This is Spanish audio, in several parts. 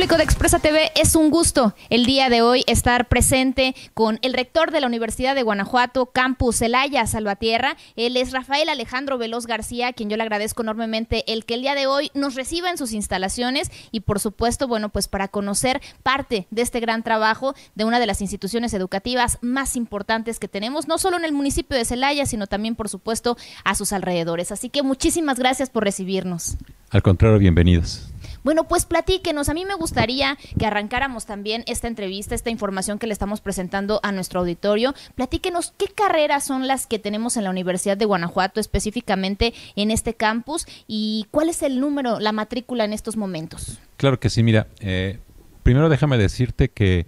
público de Expresa TV, es un gusto el día de hoy estar presente con el rector de la Universidad de Guanajuato, Campus Celaya, Salvatierra. Él es Rafael Alejandro Veloz García, quien yo le agradezco enormemente el que el día de hoy nos reciba en sus instalaciones y por supuesto, bueno, pues para conocer parte de este gran trabajo de una de las instituciones educativas más importantes que tenemos, no solo en el municipio de Celaya, sino también, por supuesto, a sus alrededores. Así que muchísimas gracias por recibirnos. Al contrario, bienvenidos. Bueno, pues platíquenos. A mí me gustaría que arrancáramos también esta entrevista, esta información que le estamos presentando a nuestro auditorio. Platíquenos qué carreras son las que tenemos en la Universidad de Guanajuato, específicamente en este campus, y cuál es el número, la matrícula en estos momentos. Claro que sí, mira, eh, primero déjame decirte que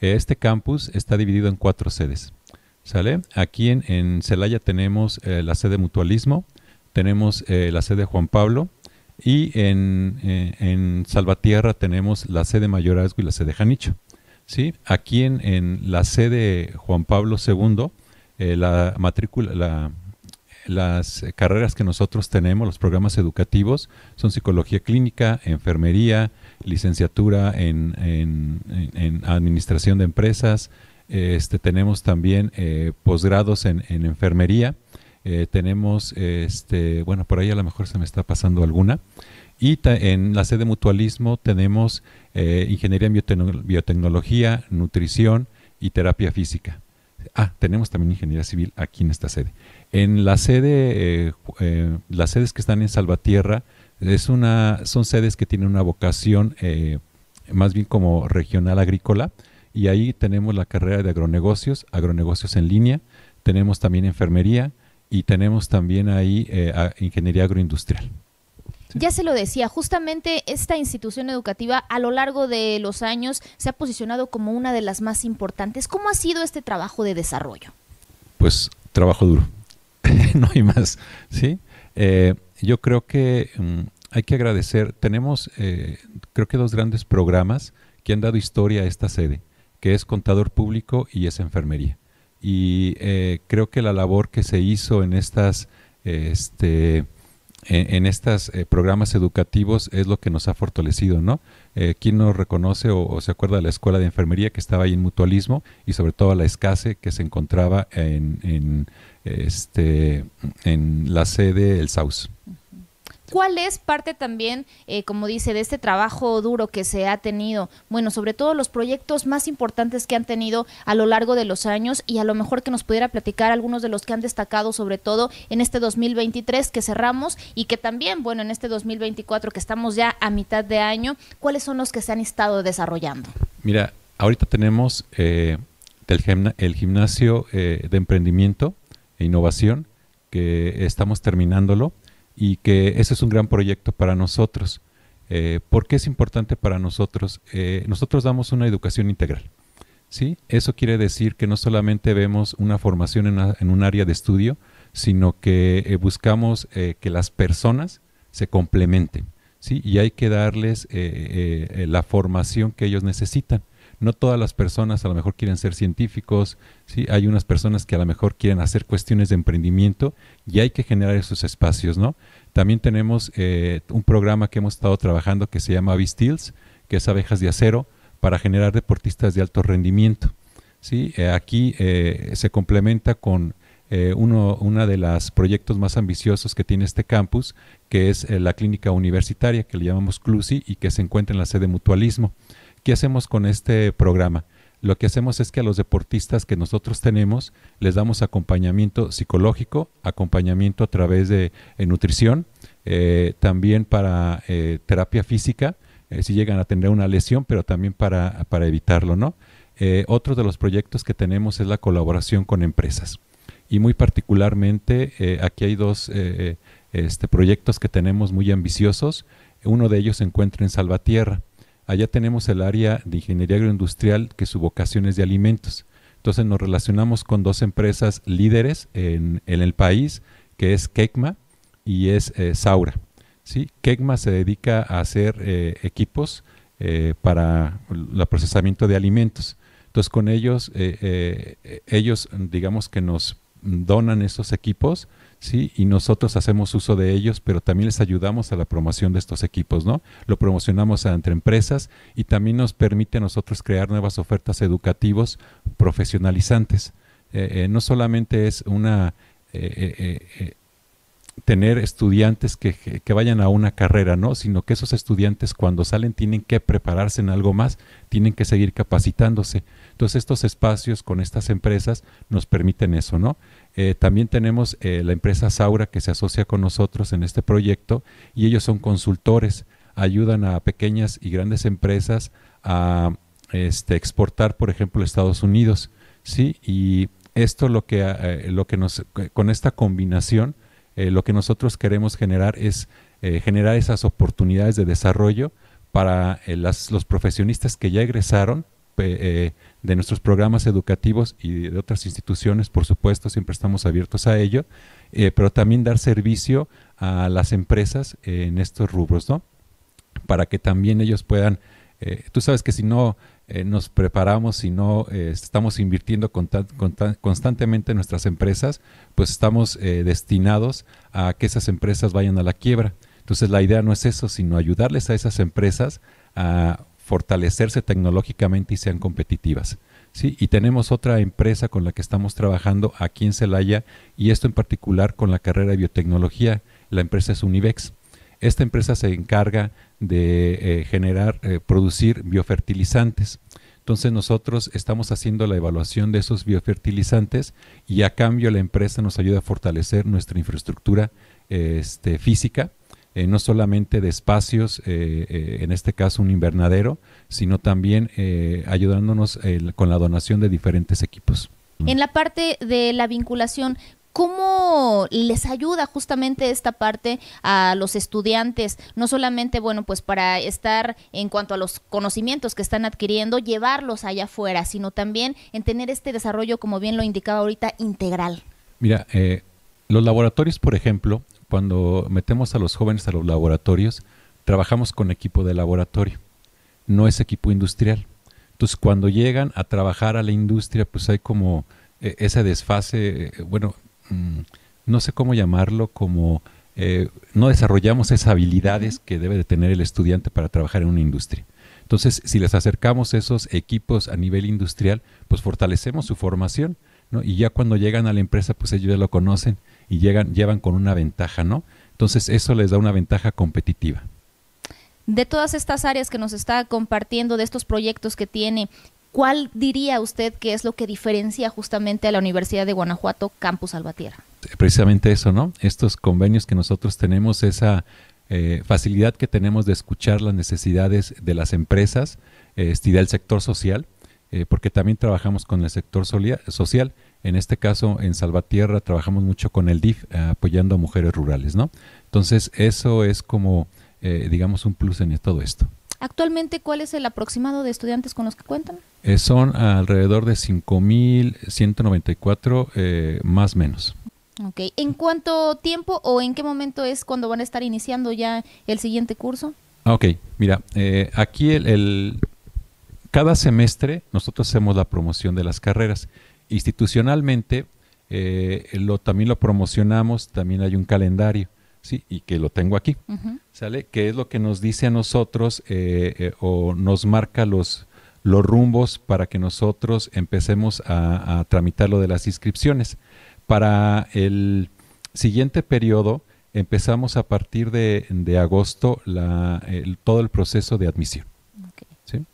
eh, este campus está dividido en cuatro sedes. ¿Sale? Aquí en, Celaya tenemos eh, la sede Mutualismo, tenemos la sede Juan Pablo, y eh, en, Salvatierra tenemos la sede Mayorazgo y la sede Janicho. ¿sí? Aquí en, en la sede Juan Pablo II, eh, la matrícula, las carreras que nosotros tenemos, los programas educativos, son psicología clínica, enfermería, licenciatura en, administración de empresas, este, tenemos también eh, posgrados en enfermería, eh, tenemos, este, bueno, por ahí a lo mejor se me está pasando alguna. Y en la sede mutualismo tenemos eh, ingeniería en biotecnología, nutrición y terapia física. Ah, tenemos también ingeniería civil aquí en esta sede. En la sede, eh, las sedes que están en Salvatierra es una, son sedes que tienen una vocación más bien como regional agrícola y ahí tenemos la carrera de agronegocios, agronegocios en línea, tenemos también enfermería, y tenemos también ahí eh, ingeniería agroindustrial. Ya se lo decía, justamente esta institución educativa a lo largo de los años se ha posicionado como una de las más importantes. ¿Cómo ha sido este trabajo de desarrollo? Pues trabajo duro, no hay más, ¿sí? Eh, yo creo que mm, hay que agradecer, tenemos eh, creo que dos grandes programas que han dado historia a esta sede, que es Contador Público y es Enfermería y eh, creo que la labor que se hizo en estas este, en, estos eh, programas educativos es lo que nos ha fortalecido, ¿no? Eh, ¿Quién nos reconoce o, se acuerda de la escuela de enfermería que estaba ahí en mutualismo y sobre todo la escasez que se encontraba en, este, la sede del Saus? ¿Cuál es parte también, eh, como dice, de este trabajo duro que se ha tenido? Bueno, sobre todo los proyectos más importantes que han tenido a lo largo de los años y a lo mejor que nos pudiera platicar algunos de los que han destacado, sobre todo en este 2023 que cerramos y que también, bueno, en este 2024 que estamos ya a mitad de año, ¿cuáles son los que se han estado desarrollando? Mira, ahorita tenemos eh, el, gimnasio eh, de emprendimiento e innovación que estamos terminándolo y que ese es un gran proyecto para nosotros. porque eh, ¿Por qué es importante para nosotros? Eh, nosotros damos una educación integral. ¿sí? Eso quiere decir que no solamente vemos una formación en, un área de estudio, sino que eh, buscamos que las personas se complementen. ¿sí? Y hay que darles la formación que ellos necesitan no todas las personas a lo mejor quieren ser científicos, hay unas personas que a lo mejor quieren hacer cuestiones de emprendimiento y hay que generar esos espacios, También tenemos eh, un programa que hemos estado trabajando que se llama V-Steels, que es abejas de acero, para generar deportistas de alto rendimiento. Eh, aquí eh, se complementa con uno de los proyectos más ambiciosos que tiene este campus, que es la clínica universitaria, que le llamamos CLUSI y que se encuentra en la sede Mutualismo. ¿Qué hacemos con este programa? Lo que hacemos es que a los deportistas que nosotros tenemos les damos acompañamiento psicológico, acompañamiento a través de eh, nutrición, eh, también para eh, terapia física, si llegan a tener una lesión, pero también para, evitarlo, ¿no? otro de los proyectos que tenemos es la colaboración con empresas. Y muy particularmente, aquí hay dos este, proyectos que tenemos muy ambiciosos. Uno de ellos se encuentra en Salvatierra. Allá tenemos el área de ingeniería agroindustrial que su vocación es de alimentos. Entonces nos relacionamos con dos empresas líderes en, el país, que es Kekma y es eh, Saura. ¿sí? Kekma se dedica a hacer eh, equipos eh, para el procesamiento de alimentos. Entonces con ellos, ellos digamos que nos donan esos equipos ¿sí? Y nosotros hacemos uso de ellos, pero también les ayudamos a la promoción de estos equipos, ¿no? Lo promocionamos entre empresas y también nos permite a nosotros crear nuevas ofertas educativas profesionalizantes. Eh, eh, no solamente es una... Eh, tener estudiantes que, que, vayan a una carrera, ¿no? Sino que esos estudiantes cuando salen tienen que prepararse en algo más, tienen que seguir capacitándose. Entonces estos espacios con estas empresas nos permiten eso, ¿no? Eh, también tenemos eh, la empresa Saura que se asocia con nosotros en este proyecto y ellos son consultores, ayudan a pequeñas y grandes empresas a este, exportar, por ejemplo, a Estados Unidos. ¿sí? Y esto lo que, eh, lo que nos, con esta combinación, lo que nosotros queremos generar es generar esas oportunidades de desarrollo para los profesionistas que ya egresaron eh, de nuestros programas educativos y de otras instituciones, por supuesto, siempre estamos abiertos a ello, eh, pero también dar servicio a las empresas en estos rubros, ¿no? Para que también ellos puedan, eh, tú sabes que si no nos preparamos, si no estamos invirtiendo constantemente en nuestras empresas, pues estamos destinados a que esas empresas vayan a la quiebra. Entonces la idea no es eso, sino ayudarles a esas empresas a fortalecerse tecnológicamente y sean competitivas. ¿sí? Y tenemos otra empresa con la que estamos trabajando aquí en Celaya y esto en particular con la carrera de biotecnología. La empresa es Univex. Esta empresa se encarga de eh, generar, eh, producir biofertilizantes. Entonces nosotros estamos haciendo la evaluación de esos biofertilizantes y a cambio la empresa nos ayuda a fortalecer nuestra infraestructura este, física eh, no solamente de espacios, eh, eh, en este caso un invernadero, sino también ayudándonos con la donación de diferentes equipos. En la parte de la vinculación, ¿Cómo les ayuda justamente esta parte a los estudiantes? No solamente, bueno, pues para estar en cuanto a los conocimientos que están adquiriendo, llevarlos allá afuera, sino también en tener este desarrollo, como bien lo indicaba ahorita, integral. Mira, los laboratorios, por ejemplo, cuando metemos a los jóvenes a los laboratorios, trabajamos con equipo de laboratorio, no es equipo industrial. Entonces, cuando llegan a trabajar a la industria, pues hay como eh, ese desfase, eh, bueno, mm, no sé cómo llamarlo, como eh, no desarrollamos esas habilidades que debe de tener el estudiante para trabajar en una industria. Entonces, si les acercamos esos equipos a nivel industrial, pues fortalecemos su formación, ¿no? Y ya cuando llegan a la empresa, pues ellos ya lo conocen y llegan, llevan con una ventaja, ¿no? Entonces eso les da una ventaja competitiva. De todas estas áreas que nos está compartiendo, de estos proyectos que tiene, ¿cuál diría usted que es lo que diferencia justamente a la Universidad de Guanajuato Campus Albatierra? Eh, precisamente eso, ¿no? Estos convenios que nosotros tenemos, esa eh, facilidad que tenemos de escuchar las necesidades de las empresas, eh, este, y del sector social, porque también trabajamos con el sector social. En este caso, en Salvatierra trabajamos mucho con el DIF eh, apoyando a mujeres rurales, ¿no? Entonces, eso es como, eh, digamos, un plus en todo esto. Actualmente, ¿cuál es el aproximado de estudiantes con los que cuentan? Eh, son alrededor de 5.194, eh, más menos. Ok. ¿En cuánto tiempo o en qué momento es cuando van a estar iniciando ya el siguiente curso? Ah, ok, mira, aquí cada semestre nosotros hacemos la promoción de las carreras institucionalmente eh, lo, también lo promocionamos, también hay un calendario, ¿sí? Y que lo tengo aquí, ¿sale? Que es lo que nos dice a nosotros eh, eh, o nos marca los, los rumbos para que nosotros empecemos a, tramitar lo de las inscripciones. Para el siguiente periodo empezamos a partir de, de agosto la, todo el proceso de admisión.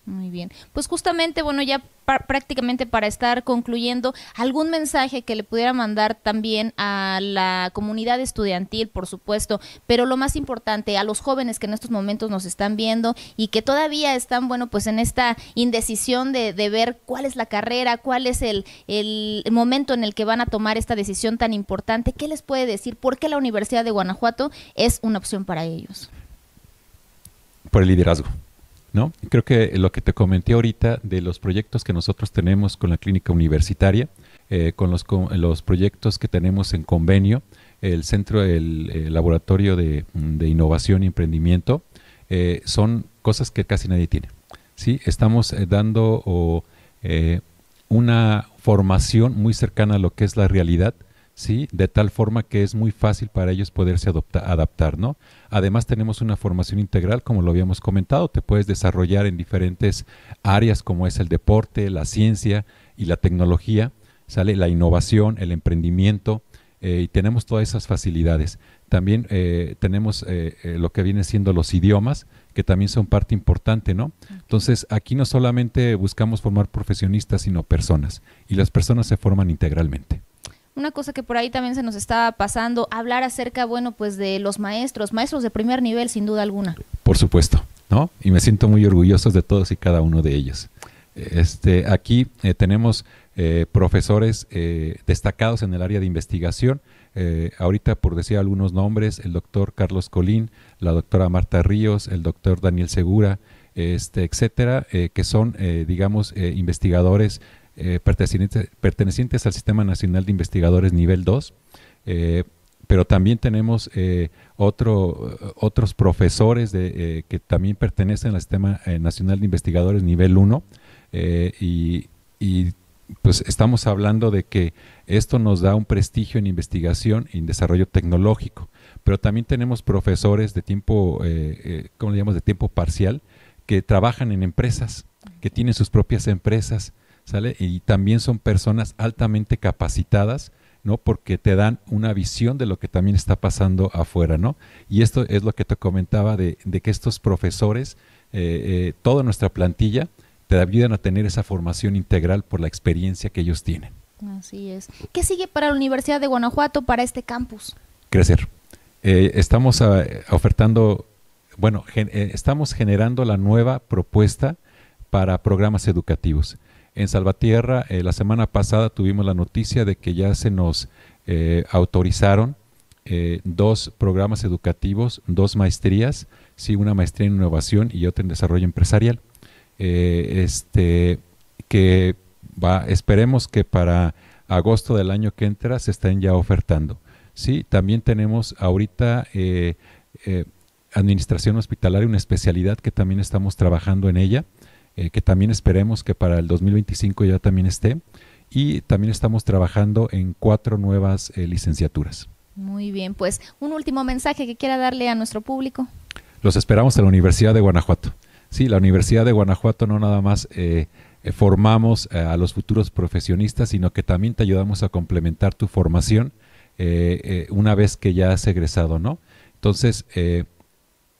Muy bien. Pues justamente, bueno, ya prácticamente para estar concluyendo, algún mensaje que le pudiera mandar también a la comunidad estudiantil, por supuesto, pero lo más importante, a los jóvenes que en estos momentos nos están viendo y que todavía están, bueno, pues en esta indecisión de, ver cuál es la carrera, cuál es el, el momento en el que van a tomar esta decisión tan importante, ¿qué les puede decir? ¿Por qué la Universidad de Guanajuato es una opción para ellos? Por el liderazgo ¿no? Creo que lo que te comenté ahorita de los proyectos que nosotros tenemos con la clínica universitaria, eh, con, los, proyectos que tenemos en convenio, el centro, el, laboratorio de, innovación y emprendimiento, eh, son cosas que casi nadie tiene. ¿sí? Estamos eh, dando una formación muy cercana a lo que es la realidad ¿sí? De tal forma que es muy fácil para ellos poderse adaptar, ¿no? Además tenemos una formación integral, como lo habíamos comentado, te puedes desarrollar en diferentes áreas como es el deporte, la ciencia y la tecnología, ¿sale? La innovación, el emprendimiento, eh, y tenemos todas esas facilidades. También eh, tenemos eh, lo que viene siendo los idiomas, que también son parte importante, ¿no? Entonces, aquí no solamente buscamos formar profesionistas, sino personas, y las personas se forman integralmente. Una cosa que por ahí también se nos estaba pasando, hablar acerca, bueno, pues de los maestros, maestros de primer nivel, sin duda alguna. Por supuesto, ¿no? Y me siento muy orgulloso de todos y cada uno de ellos. Este, aquí eh, tenemos eh, profesores eh, destacados en el área de investigación. ahorita, por decir algunos nombres, el doctor Carlos Colín, la doctora Marta Ríos, el doctor Daniel Segura, este, etcétera, que son, digamos, investigadores eh, pertenecientes, pertenecientes, al Sistema Nacional de Investigadores Nivel 2, eh, pero también tenemos eh, otros profesores que también pertenecen al Sistema Nacional de Investigadores Nivel 1 y, pues estamos hablando de que esto nos da un prestigio en investigación y en desarrollo tecnológico, pero también tenemos profesores de tiempo, ¿cómo le llamamos?, de tiempo parcial, que trabajan en empresas, que tienen sus propias empresas y también son personas altamente capacitadas, ¿no? Porque te dan una visión de lo que también está pasando afuera, ¿no? Y esto es lo que te comentaba de, que estos profesores, eh, eh, toda nuestra plantilla, te ayudan a tener esa formación integral por la experiencia que ellos tienen. Así es. ¿Qué sigue para la Universidad de Guanajuato, para este campus? Crecer. Eh, estamos ah, ofertando, bueno, estamos generando la nueva propuesta para programas educativos. En Salvatierra, eh, la semana pasada tuvimos la noticia de que ya se nos eh, autorizaron eh, dos programas educativos, dos maestrías, sí, una maestría en innovación y otra en desarrollo empresarial. este, que va, esperemos que para agosto del año que entra se estén ya ofertando. Sí, también tenemos ahorita administración hospitalaria, una especialidad que también estamos trabajando en ella. Eh, que también esperemos que para el 2025 ya también esté. Y también estamos trabajando en cuatro nuevas eh, licenciaturas. Muy bien, pues un último mensaje que quiera darle a nuestro público. Los esperamos en la Universidad de Guanajuato. Sí, la Universidad de Guanajuato no nada más eh, formamos a los futuros profesionistas, sino que también te ayudamos a complementar tu formación una vez que ya has egresado, ¿no? Entonces,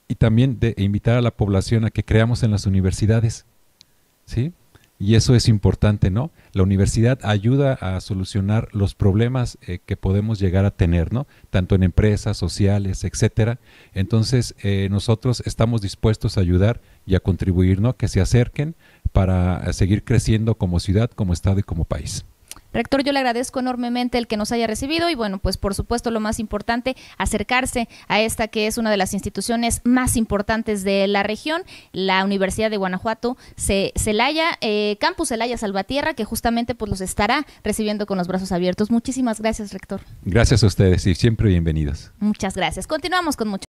y también de invitar a la población a que creamos en las universidades. ¿sí? Y eso es importante, ¿no? La universidad ayuda a solucionar los problemas eh, que podemos llegar a tener, ¿no? Tanto en empresas, sociales, etcétera. Entonces, eh, nosotros estamos dispuestos a ayudar y a contribuir, ¿no? Que se acerquen para eh, seguir creciendo como ciudad, como estado y como país. Rector, yo le agradezco enormemente el que nos haya recibido y bueno, pues por supuesto lo más importante, acercarse a esta que es una de las instituciones más importantes de la región, la Universidad de Guanajuato, Celaya, eh, Campus Celaya Salvatierra, que justamente pues los estará recibiendo con los brazos abiertos. Muchísimas gracias, Rector. Gracias a ustedes y siempre bienvenidos. Muchas gracias. Continuamos con mucho.